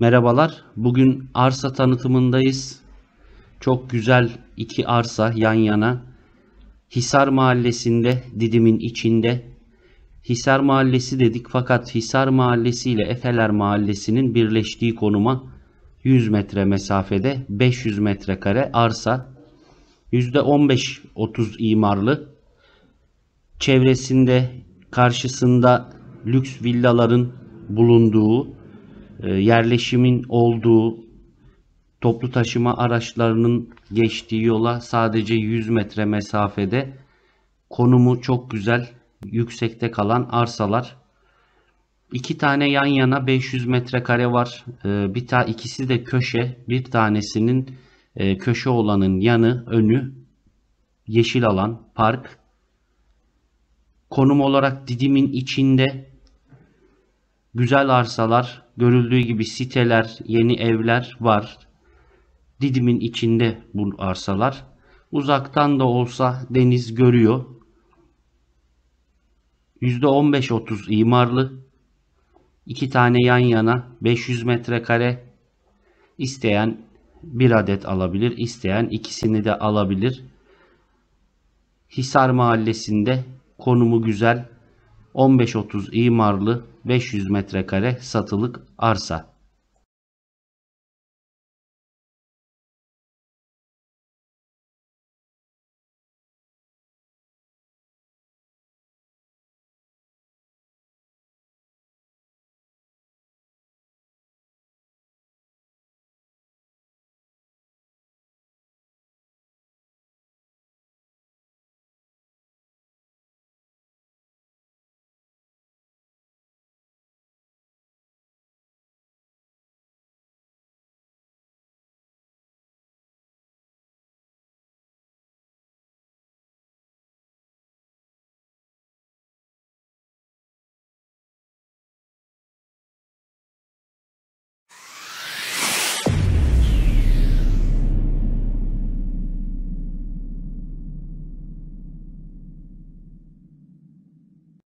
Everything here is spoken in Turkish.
Merhabalar. Bugün arsa tanıtımındayız. Çok güzel iki arsa yan yana. Hisar Mahallesi'nde, Didim'in içinde. Hisar Mahallesi dedik fakat Hisar Mahallesi ile Efeler Mahallesi'nin birleştiği konuma 100 metre mesafede 500 metrekare arsa. %15-30 imarlı. Çevresinde, karşısında lüks villaların bulunduğu e, yerleşimin olduğu toplu taşıma araçlarının geçtiği yola sadece 100 metre mesafede konumu çok güzel yüksekte kalan arsalar. İki tane yan yana 500 metrekare var. E, bir ta ikisi de köşe. Bir tanesinin e, köşe olanın yanı, önü yeşil alan, park. Konum olarak Didim'in içinde güzel arsalar, görüldüğü gibi siteler, yeni evler var. Didim'in içinde bu arsalar. Uzaktan da olsa deniz görüyor. %15-30 imarlı. iki tane yan yana 500 metrekare. İsteyen bir adet alabilir, isteyen ikisini de alabilir. Hisar Mahallesi'nde konumu güzel. 15-30 imarlı 500 metrekare satılık arsa.